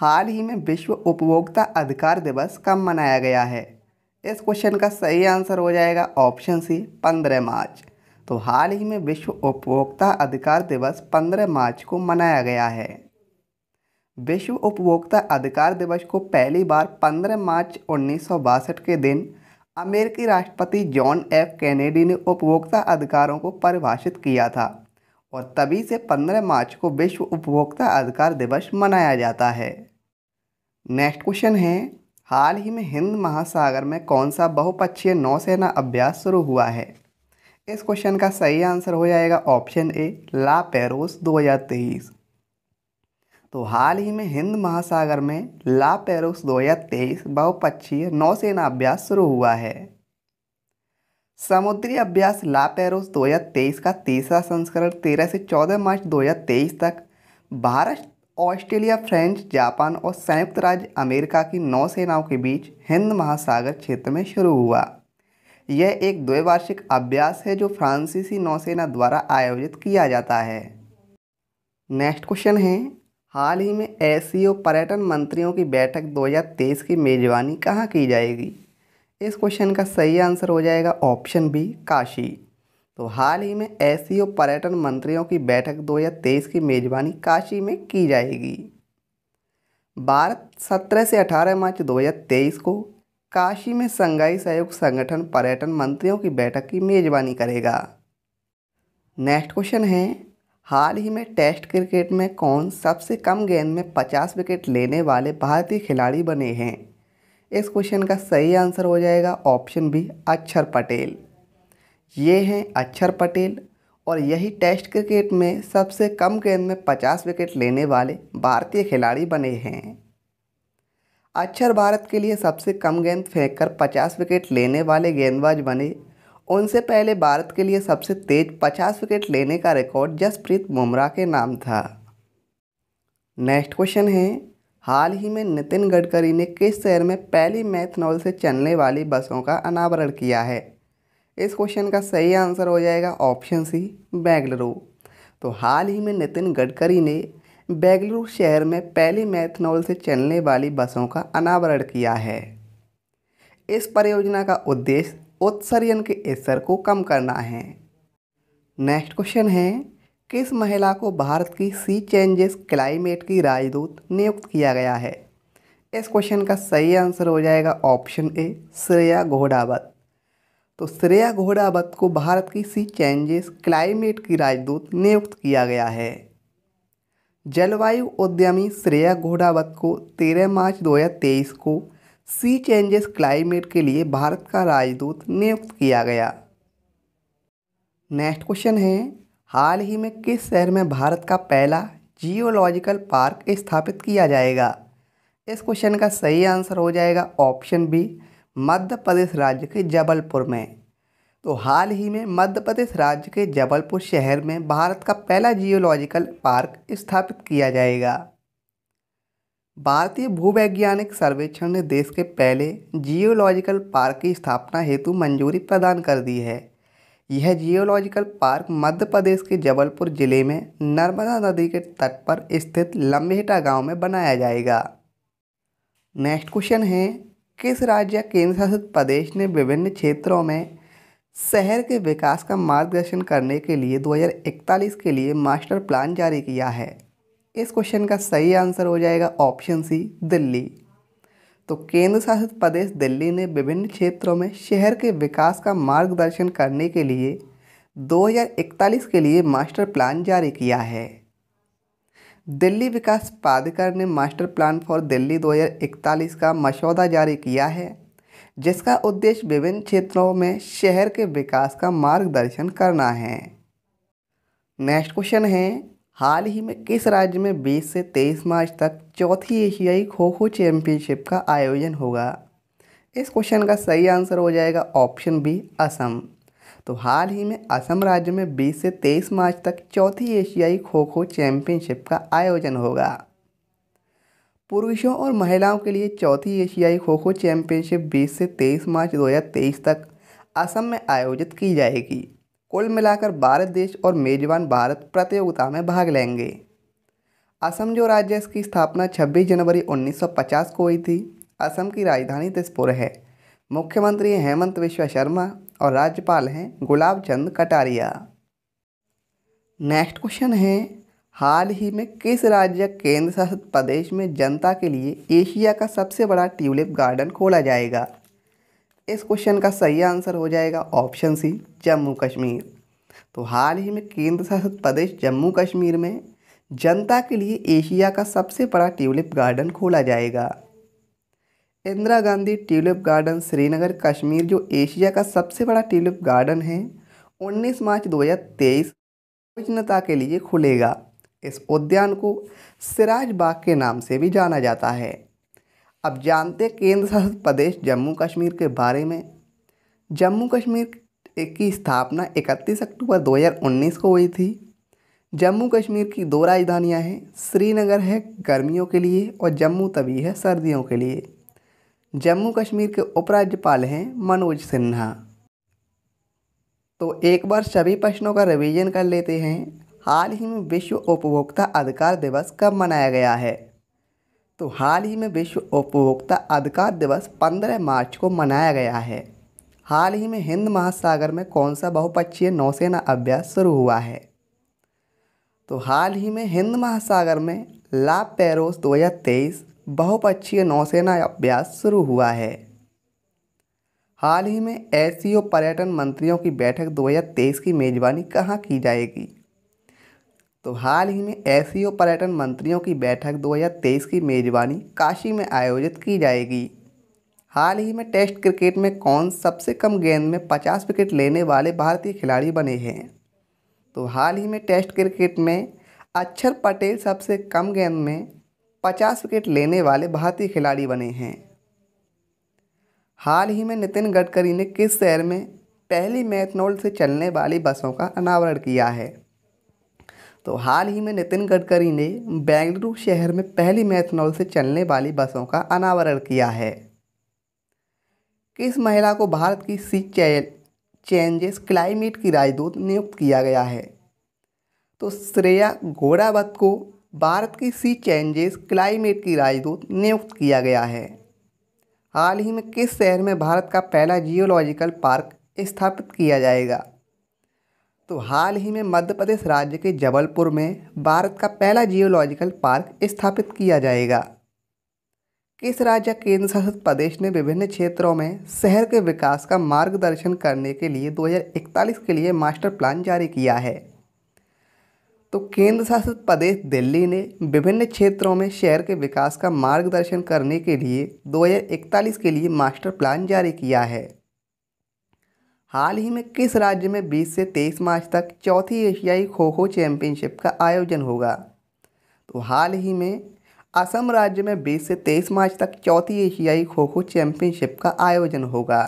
हाल ही में विश्व उपभोक्ता अधिकार दिवस कब मनाया गया है इस क्वेश्चन का सही आंसर हो जाएगा ऑप्शन सी पंद्रह मार्च तो हाल ही में विश्व उपभोक्ता अधिकार दिवस पंद्रह मार्च को मनाया गया है विश्व उपभोक्ता अधिकार दिवस को पहली बार 15 मार्च उन्नीस के दिन अमेरिकी राष्ट्रपति जॉन एफ कैनेडी ने उपभोक्ता अधिकारों को परिभाषित किया था और तभी से 15 मार्च को विश्व उपभोक्ता अधिकार दिवस मनाया जाता है नेक्स्ट क्वेश्चन है हाल ही में हिंद महासागर में कौन सा बहुपक्षीय नौसेना अभ्यास शुरू हुआ है इस क्वेश्चन का सही आंसर हो जाएगा ऑप्शन ए ला पेरोस 2023 तो हाल ही में हिंद महासागर में ला पेरोस 2023 बहुपक्षीय नौसेना अभ्यास शुरू हुआ है समुद्री अभ्यास लापेरोस 2023 का तीसरा संस्करण 13 से 14 मार्च 2023 तक भारत ऑस्ट्रेलिया फ्रेंच जापान और संयुक्त राज्य अमेरिका की नौसेनाओं के बीच हिंद महासागर क्षेत्र में शुरू हुआ यह एक द्विवार्षिक अभ्यास है जो फ्रांसीसी नौसेना द्वारा आयोजित किया जाता है नेक्स्ट क्वेश्चन है हाल ही में एस पर्यटन मंत्रियों की बैठक 2023 की मेजबानी कहाँ की जाएगी इस क्वेश्चन का सही आंसर हो जाएगा ऑप्शन बी काशी तो हाल ही में ऐसी पर्यटन मंत्रियों की बैठक 2023 की मेजबानी काशी में की जाएगी भारत 17 से 18 मार्च 2023 को काशी में संघाई सहयोग संगठन पर्यटन मंत्रियों की बैठक की मेजबानी करेगा नेक्स्ट क्वेश्चन है हाल ही में टेस्ट क्रिकेट में कौन सबसे कम गेंद में 50 विकेट लेने वाले भारतीय खिलाड़ी बने हैं इस क्वेश्चन का सही आंसर हो जाएगा ऑप्शन बी अक्षर पटेल ये हैं अक्षर पटेल और यही टेस्ट क्रिकेट में सबसे कम गेंद में 50 विकेट लेने वाले भारतीय खिलाड़ी बने हैं अक्षर भारत के लिए सबसे कम गेंद फेंककर 50 विकेट लेने वाले गेंदबाज बने उनसे पहले भारत के लिए सबसे तेज 50 विकेट लेने का रिकॉर्ड जसप्रीत बुमराह के नाम था नेक्स्ट क्वेश्चन है हाल ही में नितिन गडकरी ने किस शहर में पहली मैथनॉल से चलने वाली बसों का अनावरण किया है इस क्वेश्चन का सही आंसर हो जाएगा ऑप्शन सी बेंगलुरु तो हाल ही में नितिन गडकरी ने बेंगलुरु शहर में पहली मैथनॉल से चलने वाली बसों का अनावरण किया है इस परियोजना का उद्देश्य उत्सर्जन के स्तर को कम करना है नेक्स्ट क्वेश्चन है किस महिला को भारत की सी चेंजेस क्लाइमेट की राजदूत नियुक्त किया गया है इस क्वेश्चन का सही आंसर हो जाएगा ऑप्शन ए श्रेया घोड़ावत तो श्रेया घोड़ावत को भारत की सी चेंजेस क्लाइमेट की राजदूत नियुक्त किया गया है जलवायु उद्यमी श्रेया घोड़ावत को 13 मार्च 2023 को सी चेंजेस क्लाइमेट के लिए भारत का राजदूत नियुक्त किया गया नेक्स्ट क्वेश्चन है हाल ही में किस शहर में भारत का पहला जियोलॉजिकल पार्क स्थापित किया जाएगा इस क्वेश्चन का सही आंसर हो जाएगा ऑप्शन बी मध्य प्रदेश राज्य के जबलपुर में तो हाल ही में मध्य प्रदेश राज्य के जबलपुर शहर में भारत का पहला जियोलॉजिकल पार्क स्थापित किया जाएगा भारतीय भूवैज्ञानिक सर्वेक्षण ने देश के पहले जियोलॉजिकल पार्क की स्थापना हेतु मंजूरी प्रदान कर दी है यह जियोलॉजिकल पार्क मध्य प्रदेश के जबलपुर जिले में नर्मदा नदी के तट पर स्थित लम्बेटा गांव में बनाया जाएगा नेक्स्ट क्वेश्चन है किस राज्य या केंद्र शासित प्रदेश ने विभिन्न क्षेत्रों में शहर के विकास का मार्गदर्शन करने के लिए 2041 के लिए मास्टर प्लान जारी किया है इस क्वेश्चन का सही आंसर हो जाएगा ऑप्शन सी दिल्ली तो केंद्र शासित प्रदेश दिल्ली ने विभिन्न क्षेत्रों में शहर के विकास का मार्गदर्शन करने के लिए 2041 के लिए मास्टर प्लान जारी किया है दिल्ली विकास प्राधिकरण ने मास्टर प्लान फॉर दिल्ली 2041 का मसौदा जारी किया है जिसका उद्देश्य विभिन्न क्षेत्रों में शहर के विकास का मार्गदर्शन करना है नेक्स्ट क्वेश्चन है हाल ही में किस राज्य में 20 से 23 मार्च तक चौथी एशियाई खो खो चैंपियनशिप का आयोजन होगा इस क्वेश्चन का सही आंसर हो जाएगा ऑप्शन बी असम तो हाल ही में असम राज्य में 20 से 23 मार्च तक चौथी एशियाई खो खो चैंपियनशिप का आयोजन होगा पुरुषों और महिलाओं के लिए चौथी एशियाई खो खो चैंपियनशिप 20 से 23 मार्च 2023 तक असम में आयोजित की जाएगी कुल मिलाकर भारत देश और मेजबान भारत प्रतियोगिता में भाग लेंगे असम जो राज्य इसकी स्थापना 26 जनवरी 1950 को हुई थी असम की राजधानी दिसपुर है मुख्यमंत्री हेमंत विश्व शर्मा और राज्यपाल हैं गुलाब चंद कटारिया नेक्स्ट क्वेश्चन है हाल ही में किस राज्य केंद्र शासित प्रदेश में जनता के लिए एशिया का सबसे बड़ा ट्यूलिप गार्डन खोला जाएगा इस क्वेश्चन का सही आंसर हो जाएगा ऑप्शन सी जम्मू कश्मीर तो हाल ही में केंद्र शासित प्रदेश जम्मू कश्मीर में जनता के लिए एशिया का सबसे बड़ा ट्यूलिप गार्डन खोला जाएगा इंदिरा गांधी ट्यूलिप गार्डन श्रीनगर कश्मीर जो एशिया का सबसे बड़ा ट्यूलिप गार्डन है 19 मार्च 2023 जनता के लिए खुलेगा इस उद्यान को सिराज बाग के नाम से भी जाना जाता है अब जानते केंद्र शासित प्रदेश जम्मू कश्मीर के बारे में जम्मू कश्मीर की स्थापना 31 अक्टूबर 2019 को हुई थी जम्मू कश्मीर की दो राजधानियां हैं श्रीनगर है गर्मियों के लिए और जम्मू तवी है सर्दियों के लिए जम्मू कश्मीर के उपराज्यपाल हैं मनोज सिन्हा तो एक बार सभी प्रश्नों का रिवीजन कर लेते हैं हाल ही में विश्व उपभोक्ता अधिकार दिवस कब मनाया गया है तो हाल ही में विश्व उपभोक्ता अधिकार दिवस 15 मार्च को मनाया गया है हाल ही में हिंद महासागर में कौन सा बहुपक्षीय नौसेना अभ्यास शुरू हुआ है तो हाल ही में हिंद महासागर में ला पेरोस 2023 बहुपक्षीय नौसेना अभ्यास शुरू हुआ है हाल ही में एस पर्यटन मंत्रियों की बैठक 2023 की मेज़बानी कहाँ की जाएगी तो हाल ही में एस e पर्यटन मंत्रियों की बैठक 2023 की मेज़बानी काशी में आयोजित की जाएगी हाल ही में टेस्ट क्रिकेट में कौन सबसे कम गेंद में 50 विकेट लेने वाले भारतीय खिलाड़ी बने हैं तो हाल ही में टेस्ट क्रिकेट में अक्षर पटेल सबसे कम गेंद में 50 विकेट लेने वाले भारतीय खिलाड़ी बने हैं हाल ही में नितिन गडकरी ने किस शहर में पहली मैथनोल से चलने वाली बसों का अनावरण किया है तो हाल ही में नितिन गडकरी ने बेंगलुरु शहर में पहली मैथनॉल से चलने वाली बसों का अनावरण किया है किस महिला को भारत की सी चेंजेस क्लाइमेट की राजदूत नियुक्त किया गया है तो श्रेया घोड़ावत को भारत की सी चेंजेस क्लाइमेट की राजदूत नियुक्त किया गया है हाल ही में किस शहर में भारत का पहला जियोलॉजिकल पार्क स्थापित किया जाएगा तो हाल ही में मध्य प्रदेश राज्य के जबलपुर में भारत का पहला जियोलॉजिकल पार्क स्थापित किया जाएगा किस राज्य केंद्र शासित प्रदेश ने विभिन्न क्षेत्रों में शहर के विकास का मार्गदर्शन करने के लिए 2041 के लिए मास्टर प्लान जारी किया है तो केंद्र शासित प्रदेश दिल्ली ने विभिन्न क्षेत्रों में शहर के विकास का मार्गदर्शन करने के लिए 2041 के लिए मास्टर प्लान जारी किया है हाल ही में किस राज्य में 20 से 23 मार्च तक चौथी एशियाई खो खो चैम्पियनशिप का आयोजन होगा तो हाल ही में असम राज्य में 20 से 23 मार्च तक चौथी एशियाई खो खो चैम्पियनशिप का आयोजन होगा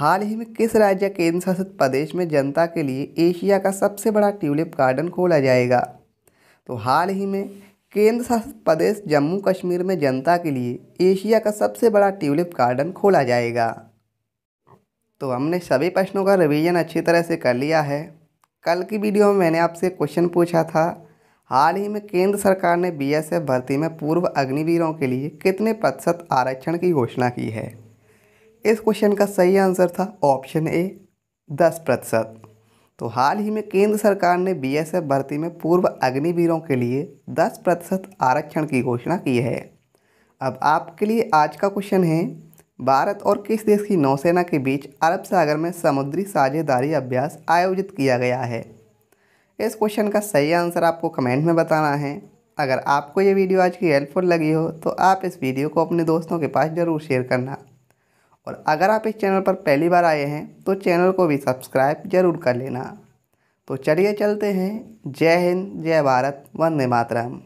हाल ही में किस राज्य केंद्र शासित प्रदेश में जनता के लिए एशिया का सबसे बड़ा ट्यूलिप गार्डन खोला जाएगा तो हाल ही में केंद्र शासित प्रदेश जम्मू कश्मीर में जनता के लिए एशिया का सबसे बड़ा ट्यूलिप गार्डन खोला जाएगा तो हमने सभी प्रश्नों का रिवीजन अच्छी तरह से कर लिया है कल की वीडियो में मैंने आपसे क्वेश्चन पूछा था हाल ही में केंद्र सरकार ने बीएसएफ भर्ती में पूर्व अग्निवीरों के लिए कितने प्रतिशत आरक्षण की घोषणा की है इस क्वेश्चन का सही आंसर था ऑप्शन ए दस प्रतिशत तो हाल ही में केंद्र सरकार ने बीएसएफ भर्ती में पूर्व अग्निवीरों के लिए दस प्रतिशत आरक्षण की घोषणा की है अब आपके लिए आज का क्वेश्चन है भारत और किस देश की नौसेना के बीच अरब सागर में समुद्री साझेदारी अभ्यास आयोजित किया गया है इस क्वेश्चन का सही आंसर आपको कमेंट में बताना है अगर आपको ये वीडियो आज की हेल्पफुल लगी हो तो आप इस वीडियो को अपने दोस्तों के पास ज़रूर शेयर करना और अगर आप इस चैनल पर पहली बार आए हैं तो चैनल को भी सब्सक्राइब जरूर कर लेना तो चलिए चलते हैं जय हिंद जय भारत वंदे मातरम